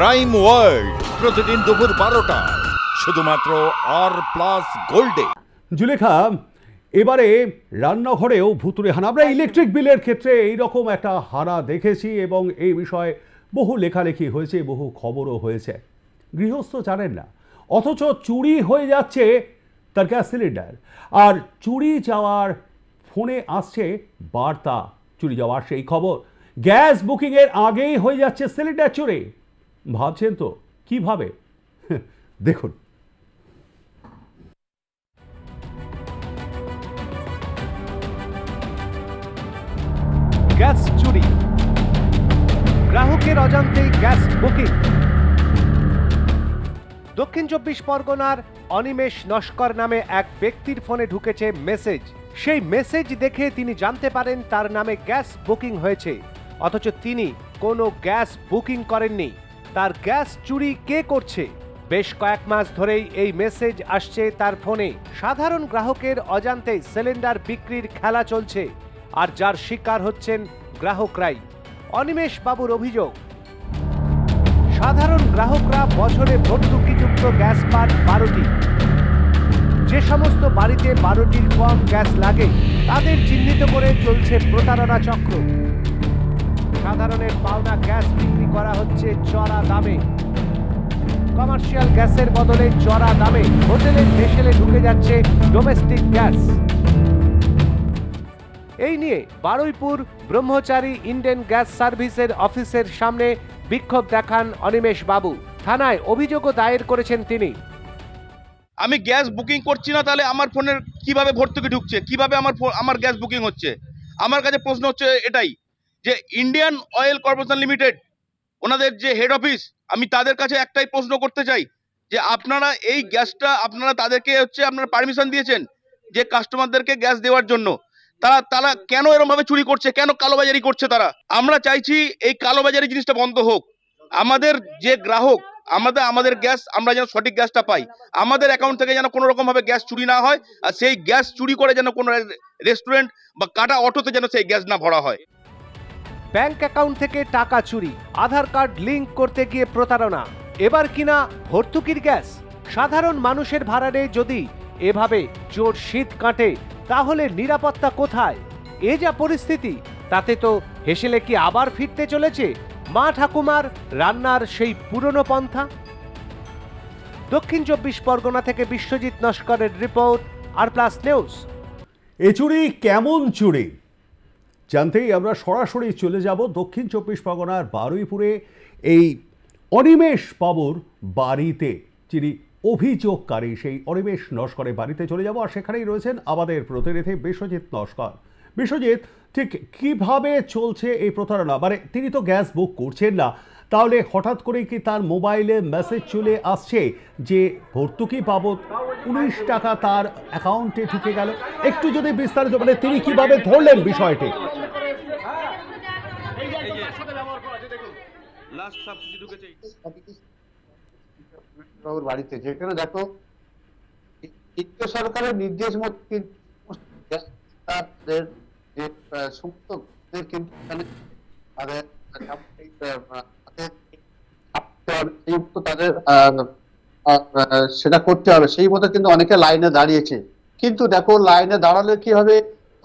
crime world প্রতিদিন দুপুর বারোটা শুধুমাত্র আর প্লাস গোল্ডে জুলেখা এবারে রান্নাঘরেও ভুতুরে হানা আমরা ইলেকট্রিক বিলের ক্ষেত্রে এইরকম একটা হানা দেখেছি এবং এই বিষয়ে বহু লেখালেখি হয়েছে বহু খবরও হয়েছে গৃহস্থ জানেন না অথচ চুরি হয়ে যাচ্ছে তার গ্যাস সিলিন্ডার আর চুরি যাওয়ার ফোনে আসছে বার্তা চুরি যাওয়ার সেই খবর গ্যাস বুকিংয়ের আগেই হয়ে যাচ্ছে সিলিন্ডার চুরি ভাবছেন তো কিভাবে দেখুন গ্যাস চুরি গ্রাহকের অজান্তেই গ্যাস বুকিং দক্ষিণ চব্বিশ পরগনার অনিমেষ নস্কর নামে এক ব্যক্তির ফোনে ঢুকেছে মেসেজ সেই মেসেজ দেখে তিনি জানতে পারেন তার নামে গ্যাস বুকিং হয়েছে অথচ তিনি কোনো গ্যাস বুকিং করেননি তার গ্যাস চুরি কে করছে বেশ কয়েক মাস ধরেই এই মেসেজ আসছে তার ফোনে সাধারণ গ্রাহকের অজান্তে সিলিন্ডার বিক্রির খেলা চলছে আর যার শিকার হচ্ছেন গ্রাহকরাই অনিমেষ বাবুর অভিযোগ সাধারণ গ্রাহকরা বছরে ভর্তুকিযুক্ত গ্যাস পান বারোটি যে সমস্ত বাড়িতে বারোটির কম গ্যাস লাগে তাদের চিহ্নিত করে চলছে প্রতারণা চক্র সাধারণের পাওনা গ্যাস বিক্রি করা হচ্ছে চড়া দামে কমার্শিয়াল গ্যাসের বদলে চড়া দামে হোটেলের ভেসেলে ঢুকে যাচ্ছে ডোমেস্টিক গ্যাস এই নিয়ে বারুইপুর ব্রহ্মচারী ইন্ডিয়ান গ্যাস সার্ভিসের অফিসের সামনে বিক্ষোভ দেখান অনিমেষ বাবু থানায় অভিযোগও দায়ের করেছেন তিনি আমি গ্যাস বুকিং করছি না তাহলে আমার ফোনের কিভাবে ভর্তুকি ঢুকছে কিভাবে আমার আমার গ্যাস বুকিং হচ্ছে আমার কাছে প্রশ্ন হচ্ছে এটাই যে ইন্ডিয়ান অয়েল কর্পোরেশন লিমিটেড ওনাদের যে হেড অফিস আমি তাদের কাছে একটাই প্রশ্ন করতে চাই যে আপনারা এই গ্যাসটা আপনারা তাদেরকে হচ্ছে আপনারা পারমিশন দিয়েছেন যে কাস্টমারদেরকে গ্যাস দেওয়ার জন্য তারা তারা কেন এরমভাবে চুরি করছে কেন কালোবাজারি করছে তারা আমরা চাইছি এই কালোবাজারি জিনিসটা বন্ধ হোক আমাদের যে গ্রাহক আমাদের আমাদের গ্যাস আমরা যেন সঠিক গ্যাসটা পাই আমাদের অ্যাকাউন্ট থেকে যেন কোনো রকমভাবে গ্যাস চুরি না হয় আর সেই গ্যাস চুরি করে যেন কোনো রেস্টুরেন্ট বা কাটা অটোতে যেন সেই গ্যাস না ভরা হয় ব্যাংক অ্যাকাউন্ট থেকে টাকা চুরি আধার কার্ড লিঙ্ক করতে গিয়ে প্রতারণা এবার কিনা ভর্তুকির গ্যাস সাধারণ মানুষের ভাড়ারে যদি এভাবে জোর শীত কাটে তাহলে নিরাপত্তা কোথায় এ যা পরিস্থিতি তাতে তো হেসেলে কি আবার ফিরতে চলেছে মা ঠাকুমার রান্নার সেই পুরনো পন্থা দক্ষিণ চব্বিশ পরগনা থেকে বিশ্বজিৎ নস্করের রিপোর্ট আর প্লাস নিউজ এ চুরি কেমন চুরি জানতেই আমরা সরাসরি চলে যাব দক্ষিণ চব্বিশ পরগনার বারুইপুরে এই অনিমেষ বাবুর বাড়িতে যিনি অভিযোগকারী সেই অনিমেষ নস্করের বাড়িতে চলে যাব আর সেখানেই রয়েছেন আমাদের প্রতিনিধি বিশ্বজিৎ নস্কর বিশ্বজিৎ ঠিক কিভাবে চলছে এই প্রতারণা মানে তিনি তো গ্যাস বুক করছেন না তাহলে হঠাৎ করে কি তার মোবাইলে মেসেজ চলে আসছে যে ভর্তুকি বাবদ উনিশ টাকা তার অ্যাকাউন্টে ঢুকে গেল একটু যদি বিস্তারিত মানে তিনি কিভাবে ধরলেন বিষয়টি ব্লাস্ট সব কিছু ঢুকেছে বাবুর বাড়িতে যেখানে দেখো কেন্দ্র সরকারের নির্দেশ মতো যে কিন্তু তাদের সেটা করতে হবে সেই মতো কিন্তু অনেকে লাইনে দাঁড়িয়েছে কিন্তু দেখো লাইনে দাঁড়ালে কি হবে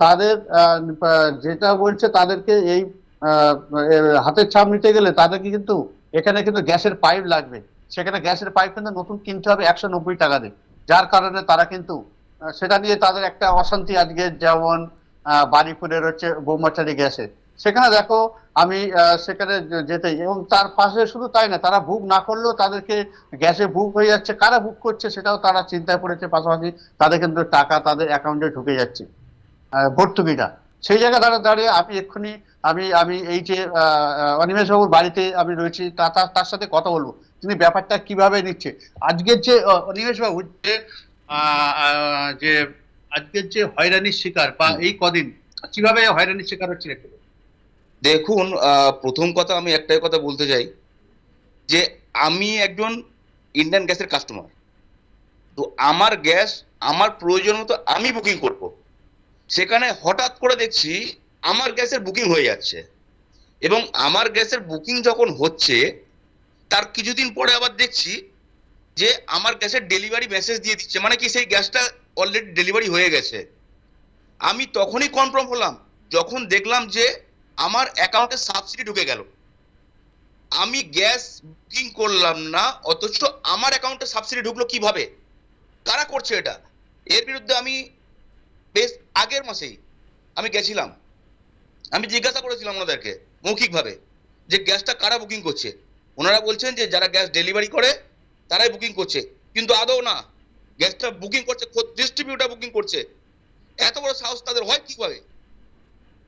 তাদের যেটা বলছে তাদেরকে এই হাতের ছাপ নিতে গেলে তাদেরকে কিন্তু এখানে কিন্তু গ্যাসের পাইপ লাগবে সেখানে গ্যাসের পাইপ কিন্তু নতুন কিনতে হবে একশো নব্বই টাকা দিয়ে যার কারণে তারা কিন্তু সেটা নিয়ে তাদের একটা অশান্তি আজকে যেমন বারিপুরের হচ্ছে ব্রহ্মচারী গ্যাসে সেখানে দেখো আমি সেখানে যেতে এবং তার পাশে শুধু তাই না তারা বুক না করলেও তাদেরকে গ্যাসে বুক হয়ে যাচ্ছে কারা বুক করছে সেটাও তারা চিন্তায় পড়েছে পাশাপাশি তাদের কিন্তু টাকা তাদের অ্যাকাউন্টে ঢুকে যাচ্ছে ভর্তুকিটা সেই জায়গায় দাঁড়িয়ে দাঁড়িয়ে আমি এক্ষুনি আমি আমি এই যে অনিমেষ বাবুর বাড়িতে আমি রয়েছি তার সাথে কথা বলবো তিনি ব্যাপারটা কিভাবে নিচ্ছে আজকের যে অনিমেষ বাবু যে যে আজকের যে হয়রানির শিকার বা এই কদিন কিভাবে হয়রানির শিকার হচ্ছে দেখুন প্রথম কথা আমি একটাই কথা বলতে চাই যে আমি একজন ইন্ডিয়ান গ্যাসের কাস্টমার তো আমার গ্যাস আমার প্রয়োজন মতো আমি বুকিং করব সেখানে হঠাৎ করে দেখছি আমার গ্যাসের বুকিং হয়ে যাচ্ছে এবং আমার গ্যাসের বুকিং যখন হচ্ছে তার কিছুদিন পরে আবার দেখছি যে আমার গ্যাসের ডেলিভারি মেসেজ দিয়ে দিচ্ছে মানে কি সেই গ্যাসটা অলরেডি ডেলিভারি হয়ে গেছে আমি তখনই কনফার্ম হলাম যখন দেখলাম যে আমার অ্যাকাউন্টে সাবসিডি ঢুকে গেল আমি গ্যাস বুকিং করলাম না অথচ আমার অ্যাকাউন্টে সাবসিডি ঢুকলো কিভাবে কারা করছে এটা এর বিরুদ্ধে আমি বেশ আগের মাসেই আমি গেছিলাম আমি জিজ্ঞাসা করেছিলাম ওনাদেরকে মৌখিকভাবে যে গ্যাসটা কারা বুকিং করছে ওনারা বলছেন যে যারা গ্যাস ডেলিভারি করে তারাই বুকিং করছে কিন্তু আদৌ না গ্যাসটা বুকিং করছে ডিস্ট্রিবিউটার বুকিং করছে এত বড় সাহস তাদের হয় কিভাবে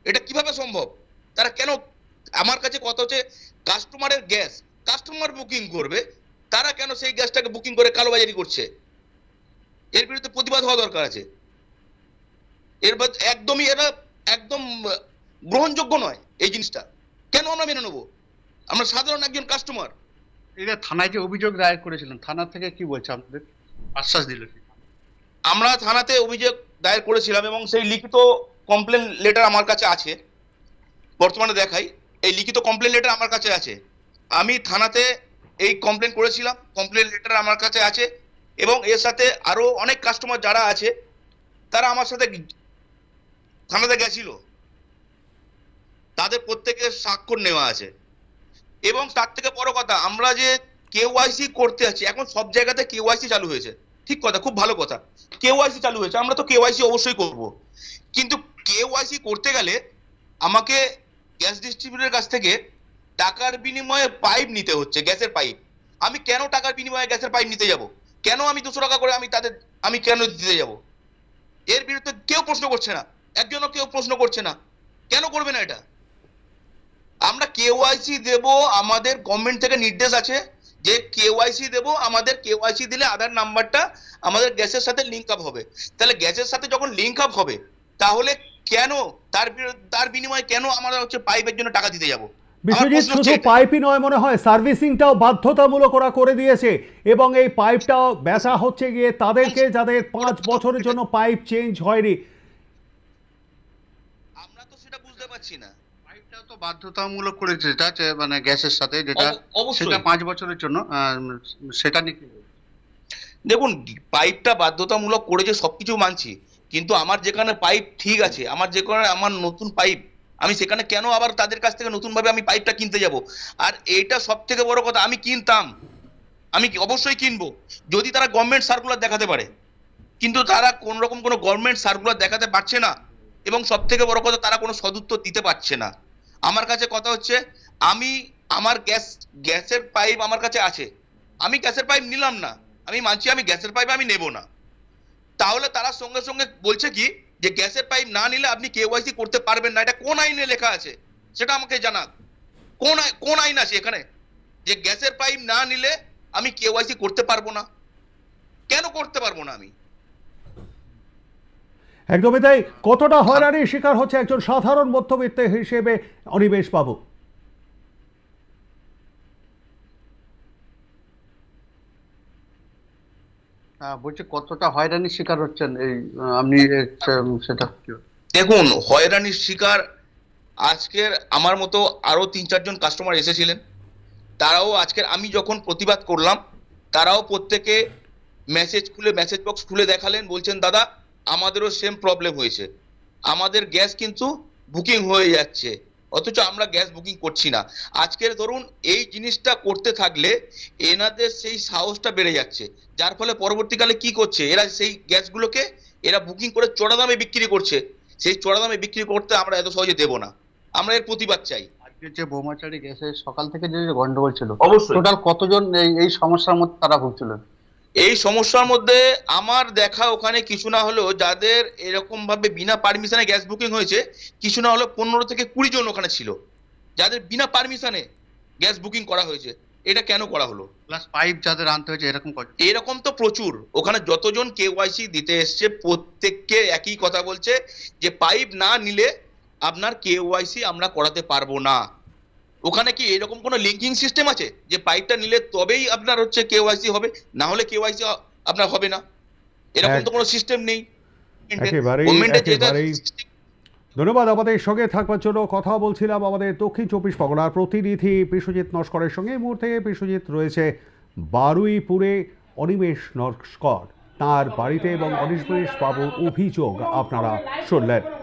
এটা কিভাবে সম্ভব তারা কেন আমার কাছে কথা হচ্ছে কাস্টমারের গ্যাস কাস্টমার বুকিং করবে তারা কেন সেই গ্যাসটাকে বুকিং করে কালোবাজারি করছে এর বিরুদ্ধে প্রতিবাদ হওয়া দরকার আছে এর একদমই এরা একদম গ্রহণযোগ্য নয় এই জিনিসটা কেন আমরা মেনে নেবো আমরা সাধারণ একজন কাস্টমার এটা থানায় যে অভিযোগ দায়ের করেছিলেন থানা থেকে কি বলছে আপনাদের আশ্বাস দিল আমরা থানাতে অভিযোগ দায়ের করেছিলাম এবং সেই লিখিত কমপ্লেন লেটার আমার কাছে আছে বর্তমানে দেখাই এই লিখিত কমপ্লেন লেটার আমার কাছে আছে আমি থানাতে এই কমপ্লেন করেছিলাম কমপ্লেন লেটার আমার কাছে আছে এবং এর সাথে আরও অনেক কাস্টমার যারা আছে তারা আমার সাথে থানাতে গেছিলো তাদের প্রত্যেকের স্বাক্ষর নেওয়া আছে এবং তার থেকে বড় কথা আমরা যে কেওয়াইসি করতে আছি এখন সব জায়গাতে কেওয়াইসি চালু হয়েছে ঠিক কথা খুব ভালো কথা কেওয়াইসি চালু হয়েছে আমরা তো কেওয়াইসি অবশ্যই করব কিন্তু কেওয়াইসি করতে গেলে আমাকে গ্যাস ডিস্ট্রিবিউটারের কাছ থেকে টাকার বিনিময়ে পাইপ নিতে হচ্ছে গ্যাসের পাইপ আমি কেন টাকার বিনিময়ে গ্যাসের পাইপ নিতে যাব কেন আমি দুশো টাকা করে আমি তাদের আমি কেন দিতে যাব এর বিরুদ্ধে কেউ প্রশ্ন করছে না একজনও কেউ প্রশ্ন করছে না কেন করবে না এটা আমরা কেওয়াইসি দেব আমাদের গভর্নমেন্ট থেকে নির্দেশ আছে যে কেওয়াইসি দেব আমাদের কেওয়াইসি দিলে আধার নাম্বারটা আমাদের গ্যাসের সাথে লিঙ্ক আপ হবে তাহলে গ্যাসের সাথে যখন লিঙ্ক আপ হবে তাহলে কেন তার তার বিনিময়ে কেন আমরা হচ্ছে পাইপের জন্য টাকা দিতে যাব বিশ্বজিৎ শুধু পাইপই নয় মনে হয় সার্ভিসিংটাও বাধ্যতামূলক ওরা করে দিয়েছে এবং এই পাইপটাও বেচা হচ্ছে গিয়ে তাদেরকে যাদের পাঁচ বছরের জন্য পাইপ চেঞ্জ হয়নি আমরা তো সেটা বুঝতে পারছি না তো বাধ্যতামূলক যেটা মানে গ্যাসের সাথে যেটা সেটা পাঁচ বছরের জন্য সেটা নিয়ে দেখুন পাইপটা বাধ্যতামূলক করেছে সবকিছু মানছি কিন্তু আমার যেখানে পাইপ ঠিক আছে আমার যেখানে আমার নতুন পাইপ আমি সেখানে কেন আবার তাদের কাছ থেকে নতুনভাবে আমি পাইপটা কিনতে যাব আর এটা সব থেকে বড় কথা আমি কিনতাম আমি অবশ্যই কিনবো যদি তারা গভর্নমেন্ট সার্কুলার দেখাতে পারে কিন্তু তারা কোন রকম কোনো গভর্নমেন্ট সার্কুলার দেখাতে পারছে না এবং সব থেকে বড় কথা তারা কোনো সদুত্তর দিতে পারছে না আমার কাছে কথা হচ্ছে আমি আমার গ্যাস গ্যাসের পাইপ আমার কাছে আছে আমি গ্যাসের পাইপ নিলাম না আমি মানছি আমি গ্যাসের পাইপ আমি নেব না তাহলে তারা সঙ্গে সঙ্গে বলছে কি যে গ্যাসের পাইপ না নিলে আপনি কেওয়াইসি করতে পারবেন না এটা কোন আইনে লেখা আছে সেটা আমাকে জানাক কোন কোন আইন আছে এখানে যে গ্যাসের পাইপ না নিলে আমি কেওয়াইসি করতে পারবো না কেন করতে পারবো না আমি একদমই তাই কতটা হয়রানির শিকার হচ্ছে একজন সাধারণ মধ্যবিত্ত হিসেবে অনিমেষ বাবু বলছি কতটা হয়রানির শিকার হচ্ছেন এই আপনি সেটা দেখুন হয়রানির শিকার আজকের আমার মতো আরো তিন চারজন কাস্টমার এসেছিলেন তারাও আজকের আমি যখন প্রতিবাদ করলাম তারাও প্রত্যেকে মেসেজ খুলে মেসেজ বক্স খুলে দেখালেন বলছেন দাদা আমাদেরও সেম প্রবলেম হয়েছে আমাদের গ্যাস কিন্তু বুকিং হয়ে যাচ্ছে অথচ আমরা গ্যাস বুকিং করছি না আজকের ধরুন এই জিনিসটা করতে থাকলে এনাদের সেই সাহসটা বেড়ে যাচ্ছে যার ফলে পরবর্তীকালে কি করছে এরা সেই গ্যাসগুলোকে এরা বুকিং করে চড়া দামে বিক্রি করছে সেই চড়া দামে বিক্রি করতে আমরা এত সহজে দেব না আমরা এর প্রতিবাদ চাই যে বোমাচারি গ্যাসের সকাল থেকে যে গন্ডগোল ছিল টোটাল কতজন এই সমস্যার মধ্যে তারা ভুগছিলেন এই সমস্যার মধ্যে আমার দেখা ওখানে কিছু না হলেও যাদের এরকম ভাবে বিনা পারমিশনে গ্যাস বুকিং হয়েছে কিছু না হলেও পনেরো থেকে কুড়ি জন ওখানে ছিল যাদের বিনা পারমিশনে গ্যাস বুকিং করা হয়েছে এটা কেন করা হলো প্লাস পাইপ যাদের আনতে হয়েছে এরকম এরকম তো প্রচুর ওখানে যতজন কে ওয়াইসি দিতে এসছে প্রত্যেককে একই কথা বলছে যে পাইপ না নিলে আপনার কে ওয়াইসি আমরা করাতে পারবো না ওখানে কি এরকম কোনো লিঙ্কিং সিস্টেম আছে যে পাইপটা নিলে তবেই আপনার হচ্ছে কেওয়াইসি হবে না হলে কেওয়াইসি আপনার হবে না এরকম তো কোনো সিস্টেম নেই ধন্যবাদ আমাদের সঙ্গে থাকবার জন্য কথা বলছিলাম আমাদের দক্ষিণ চব্বিশ পরগনার প্রতিনিধি বিশ্বজিৎ নস্করের সঙ্গে এই মুহূর্তে বিশ্বজিৎ রয়েছে বারুইপুরে অনিমেষ নস্কর তার বাড়িতে এবং অনিমেষ বাবুর অভিযোগ আপনারা শুনলেন